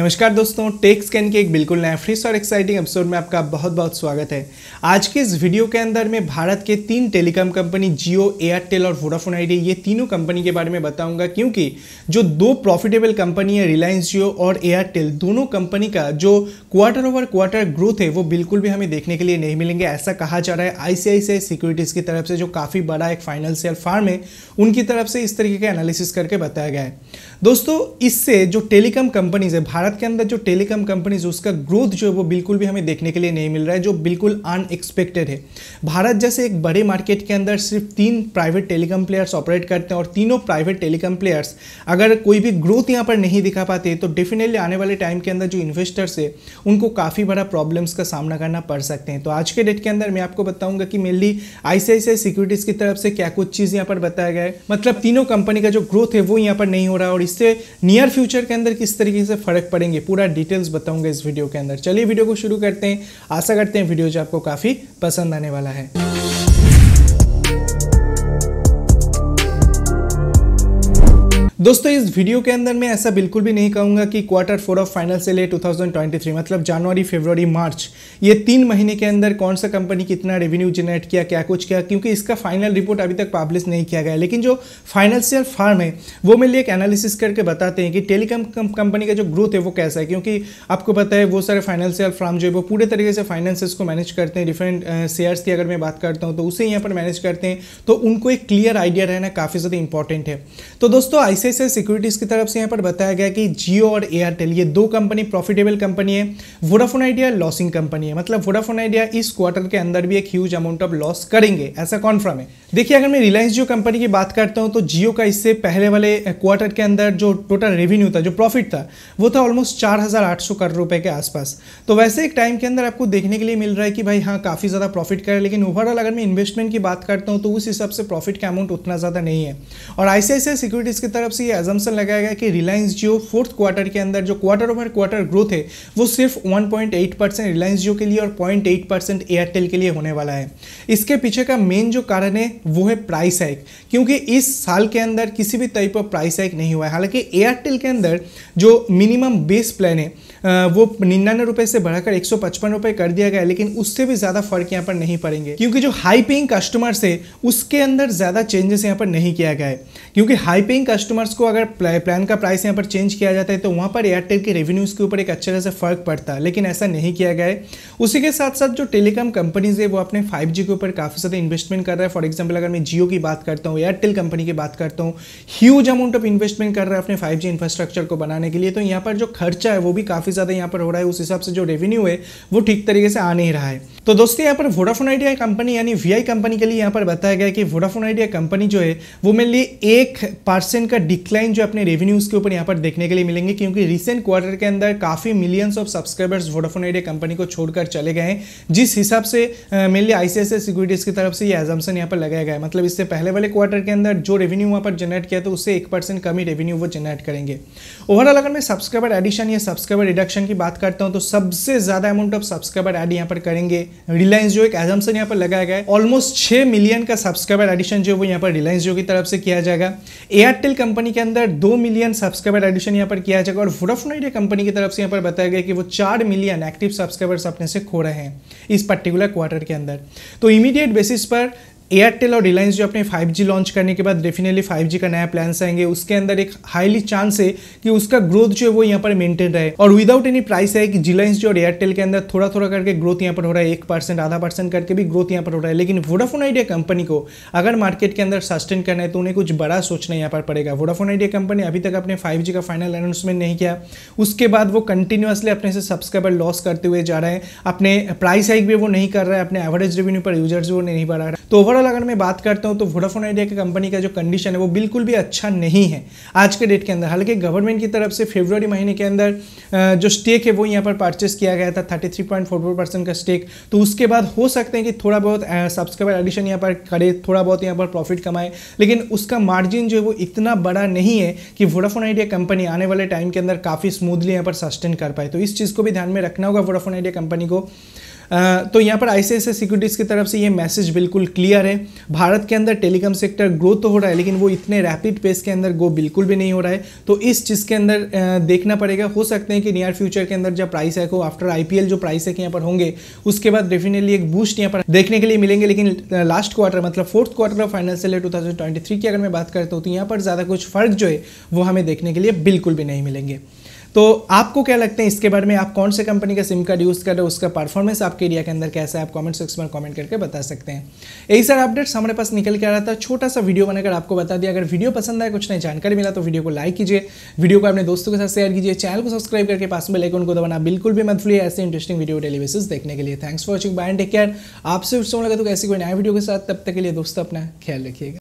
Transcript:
नमस्कार दोस्तों take scan के एक बिल्कुल नया फ्रेश और एक्साइटिंग एपिसोड में आपका बहुत बहुत स्वागत है आज के इस वीडियो के अंदर मैं भारत के तीन टेलीकॉम कंपनी जियो एयरटेल और वोडाफोन आईडी ये तीनों कंपनी के बारे में बताऊंगा क्योंकि जो दो प्रॉफिटेबल कंपनी है रिलायंस जियो और एयरटेल दोनों कंपनी का जो क्वार्टर ओवर क्वार्टर ग्रोथ है वो बिल्कुल भी हमें देखने के लिए नहीं मिलेंगे ऐसा कहा जा रहा है आईसीआईसीआई सिक्योरिटीज़ की तरफ से जो काफ़ी बड़ा एक फाइनेंशियल फार्म है उनकी तरफ से इस तरीके का एनालिसिस करके बताया गया है दोस्तों इससे जो टेलीकॉम कंपनीज है भारत भारत के अंदर जो टेलीकॉम कंपनीज उसका ग्रोथ जो है वो बिल्कुल भी हमें देखने के लिए नहीं मिल रहा है जो बिल्कुल अनएक्सपेक्टेड है भारत जैसे एक बड़े मार्केट के अंदर सिर्फ तीन प्राइवेट टेलीकॉम प्लेयर्स ऑपरेट करते हैं और तीनों प्राइवेट टेलीकॉम प्लेयर्स अगर कोई भी ग्रोथ यहाँ पर नहीं दिखा पाते तो डेफिनेटली आने वाले टाइम के अंदर जो इन्वेस्टर्स है उनको काफ़ी बड़ा प्रॉब्लम्स का सामना करना पड़ सकते हैं तो आज के डेट के अंदर मैं आपको बताऊंगा कि मेनली आई सिक्योरिटीज़ की तरफ से क्या कुछ चीज़ यहाँ पर बताया गया है मतलब तीनों कंपनी का जो ग्रोथ है वो यहाँ पर नहीं हो रहा और इससे नियर फ्यूचर के अंदर किस तरीके से फर्क पढ़ेंगे पूरा डिटेल्स बताऊंगा इस वीडियो के अंदर चलिए वीडियो को शुरू करते हैं आशा करते हैं वीडियो जो आपको काफ़ी पसंद आने वाला है दोस्तों इस वीडियो के अंदर मैं ऐसा बिल्कुल भी नहीं कहूंगा कि क्वार्टर फोर ऑफ फाइनल से ले 2023 मतलब जनवरी फरवरी मार्च ये तीन महीने के अंदर कौन सा कंपनी कितना रेवेन्यू जनरेट किया क्या कुछ किया क्योंकि इसका फाइनल रिपोर्ट अभी तक पब्लिश नहीं किया गया लेकिन जो फाइनेंशियल फार्म है वो मेरे लिए एक एनालिसिस करके बताते हैं कि टेलीकॉम कंपनी का जो ग्रोथ है वो कैसा है क्योंकि आपको पता है वो सारे फाइनेंशियल फार्म जो है वो पूरे तरीके से फाइनेंस को मैनेज करते हैं डिफरेंट शेयर्स की अगर मैं बात करता हूँ तो उसे यहाँ पर मैनेज करते हैं तो उनको एक क्लियर आइडिया रहना काफ़ी ज़्यादा इंपॉर्टेंट है तो दोस्तों ऐसे से सिक्योरिटीज़ की तरफ से यहाँ पर बताया गया कि जियो और एयरटेल ये दो कंपनी प्रॉफिटेबल कंपनी है वोडाफोन आइडिया लॉसिंग कंपनी है मतलब वोडाफोन आइडिया इस क्वार्टर के अंदर भी एक ह्यूज अमाउंट ऑफ लॉस करेंगे ऐसा कॉन्फर्म है देखिए अगर मैं रिलायंस जियो कंपनी की बात करता हूँ तो जियो का इससे पहले वाले क्वार्टर के अंदर जो टोटल रेवेन्यू था जो प्रॉफिट था वो था ऑलमोस्ट चार करोड़ रुपए के आसपास तो वैसे एक टाइम के अंदर आपको देखने के लिए मिल रहा है कि भाई हाँ काफ़ी ज़्यादा प्रॉफिट करे लेकिन ओवरऑल अगर मैं इन्वेस्टमेंट की बात करता हूँ तो उस हिसाब से प्रॉफिट का अमाउंट उतना ज़्यादा नहीं है और आई सिक्योरिटीज़ की तरफ से ये एजम्सन लगाया गया कि रिलायंस जियो फोर्थ क्वार्टर के अंदर जो क्वार्टर ओवर क्वार्टर ग्रोथ है वो सिर्फ 1.8 परसेंट रिलायंस जियो के लिए और 0.8 परसेंट एयरटेल के लिए होने वाला है इसके पीछे का मेन जो कारण है वो है प्राइस हाइक क्योंकि इस साल के अंदर किसी भी टाइप ऑफ प्राइस हाइक नहीं हुआ है हालांकि एयरटेल के अंदर जो मिनिमम बेस प्लान है वो निन्यानवे रुपए से बढ़ाकर एक सौ कर दिया गया लेकिन उससे भी ज़्यादा फर्क यहाँ पर नहीं पड़ेंगे क्योंकि जो हाई पेइंग कस्टमर्स है उसके अंदर ज़्यादा चेंजेस यहाँ पर नहीं किया गया है क्योंकि हाई पेइंग कस्टमर कस्टमर्स को अगर प्लान का प्राइस यहाँ पर चेंज किया जाता है तो वहाँ पर एयरटेल के रेवेन्यूज़ के ऊपर एक अच्छे खासा फ़र्क पड़ता है लेकिन ऐसा नहीं किया गया है उसी के साथ साथ जो टेलीकॉम कंपनीज़ है वो अपने 5G के ऊपर काफ़ी ज़्यादा इन्वेस्टमेंट कर रहा है फॉर एग्जाम्पल अगर मैं जियो की बात करता हूँ एयरटेल कंपनी की बात करता हूँ ह्यूज अमाउंट ऑफ इन्वेस्टमेंट कर रहा है अपने फाइव इंफ्रास्ट्रक्चर को बनाने के लिए तो यहाँ पर जो खर्चा है वो भी काफ़ी ज़्यादा यहाँ पर हो रहा है उस हिसाब से जो रेवेन्यू है वो ठीक तरीके से आ नहीं रहा है तो दोस्तों यहाँ पर वोडाफोन आइडिया कंपनी यानी वी कंपनी के लिए यहाँ पर बताया गया कि वोडाफोन आइडिया कंपनी जो है वो मेरे लिए एक परसेंट का डिक्लाइन जो अपने रेवेन्यूज़ के ऊपर यहाँ पर देखने के लिए मिलेंगे क्योंकि रिसेंट क्वार्टर के अंदर काफ़ी millions of subscribers Vodafone Idea company को छोड़कर चले गए हैं जिस हिसाब से मेनली आईसीआईसी सिक्योरिटीज़ की तरफ से ये एजम्सन यहाँ पर लगाया गया है मतलब इससे पहले वाले क्वार्टर के अंदर जो रेवेन्यू वहाँ पर जनरेट किया था तो उससे एक परसेंट कम ही रेवेन्यू वो जनरेट करेंगे ओवरऑल अगर मैं सब्सक्राइबर एडिशन या सब्सक्राइबर रिडक्शन की बात करता हूँ तो सबसे ज़्यादा अमाउंट ऑफ सब्सक्राइबर एड यहाँ पर करेंगे रिलायंस जो एक एजम्सन यहाँ पर लगाया गया है ऑलमोस्ट छह मिलियन का सब्सक्राइबर एडिशन जो वो यहाँ पर रिलायंस जो की तरफ से किया जाएगा एयरटेल कंपनी कंपनी के अंदर दो मिलियन सब्सक्राइबर एडिशन यहाँ पर किया जाएगा और वोडाफोन आइडिया कंपनी की तरफ से यहाँ पर बताया गया कि वो चार मिलियन एक्टिव सब्सक्राइबर्स अपने से खो रहे हैं इस पर्टिकुलर क्वार्टर के अंदर तो इमीडिएट बेसिस पर एयरटेल और रिलायंस जो अपने 5G लॉन्च करने के बाद डेफिनेटली 5G का नया प्लान आएंगे उसके अंदर एक हाईली चांस है कि उसका ग्रोथ जो है वो यहाँ पर मेंटेन रहे और विदाउट एनी प्राइस है कि रिलायंस जो और एयरटेल के अंदर थोड़ा थोड़ा करके ग्रोथ यहाँ पर हो रहा है एक परसेंट आधा परसेंट करके भी ग्रोथ यहाँ पर हो रहा है लेकिन वोडाफोन आइडिया कंपनी को अगर मार्केट के अंदर सस्टेन करना है तो उन्हें कुछ बड़ा सोचना यहाँ पर पड़ेगा वोडाफोन आइडिया कंपनी अभी तक अपने फाइव का फाइनल अनाउंसमेंट नहीं किया उसके बाद वो कंटिन्यूसली अपने से सब्सक्राइबर लॉस करते हुए जा रहे हैं अपने प्राइस हाइक भी वो नहीं कर रहा है अपने एवरेज रेवेन्यू पर यूजर्स वो नहीं बढ़ा रहा है तो ओवर ओवरऑल अगर मैं बात करता हूँ तो वोडाफोन आइडिया की कंपनी का जो कंडीशन है वो बिल्कुल भी अच्छा नहीं है आज के डेट के अंदर हालांकि गवर्नमेंट की तरफ से फेब्रवरी महीने के अंदर जो स्टेक है वो यहाँ पर परचेस किया गया था thirty three point four four percent का स्टेक तो उसके बाद हो सकते हैं कि थोड़ा बहुत सब्सक्राइबर एडिशन यहाँ पर करे थोड़ा बहुत यहाँ पर प्रॉफिट कमाए लेकिन उसका मार्जिन जो है वो इतना बड़ा नहीं है कि वोडाफोन आइडिया कंपनी आने वाले टाइम के अंदर काफ़ी स्मूथली यहाँ पर सस्टेन कर पाए तो इस चीज़ को भी ध्यान में रखना होगा वोडाफोन आइडिया कंपनी को तो यहाँ पर आई सिक्योरिटीज़ की तरफ से ये मैसेज बिल्कुल क्लियर है भारत के अंदर टेलीकॉम सेक्टर ग्रो तो हो रहा है लेकिन वो इतने रैपिड पेस के अंदर ग्रो बिल्कुल भी नहीं हो रहा है तो इस चीज़ के अंदर देखना पड़ेगा हो सकते हैं कि नियर फ्यूचर के अंदर जब प्राइस है को आफ्टर आई जो प्राइस है यहाँ पर होंगे उसके बाद डेफिनेटली एक बूस्ट यहाँ पर देखने के लिए मिलेंगे लेकिन लास्ट क्वार्टर मतलब fourth quarter of financial year two की अगर मैं बात करता हूँ तो यहाँ पर ज़्यादा कुछ फर्क जो है वो हमें देखने के लिए बिल्कुल भी नहीं मिलेंगे तो आपको क्या लगता है इसके बारे में आप कौन से कंपनी का सिम कार्ड यूज़ कर रहे हो उसका परफॉर्मेंस आपके एरिया के अंदर कैसा है आप कमेंट सेक्शन में कमेंट करके बता सकते हैं यही सारे अपडेट्स हमारे पास निकल के आ रहा था छोटा सा वीडियो बनाकर आपको बता दिया अगर वीडियो पसंद आए कुछ नई जानकारी मिला तो वीडियो को लाइक कीजिए वीडियो को अपने दोस्तों के साथ शेयर कीजिए चैनल को सब्सक्राइब करके पास में लेकर उनको दबाना बिल्कुल भी मत भूलिए ऐसे इंटरेस्टिंग वीडियो डेली बेसिस देखने के लिए thanks for watching bye and take care आपसे फिर लगा तो ऐसी कोई नया वीडियो के साथ तब तक के लिए दोस्तों अपना ख्याल रखिएगा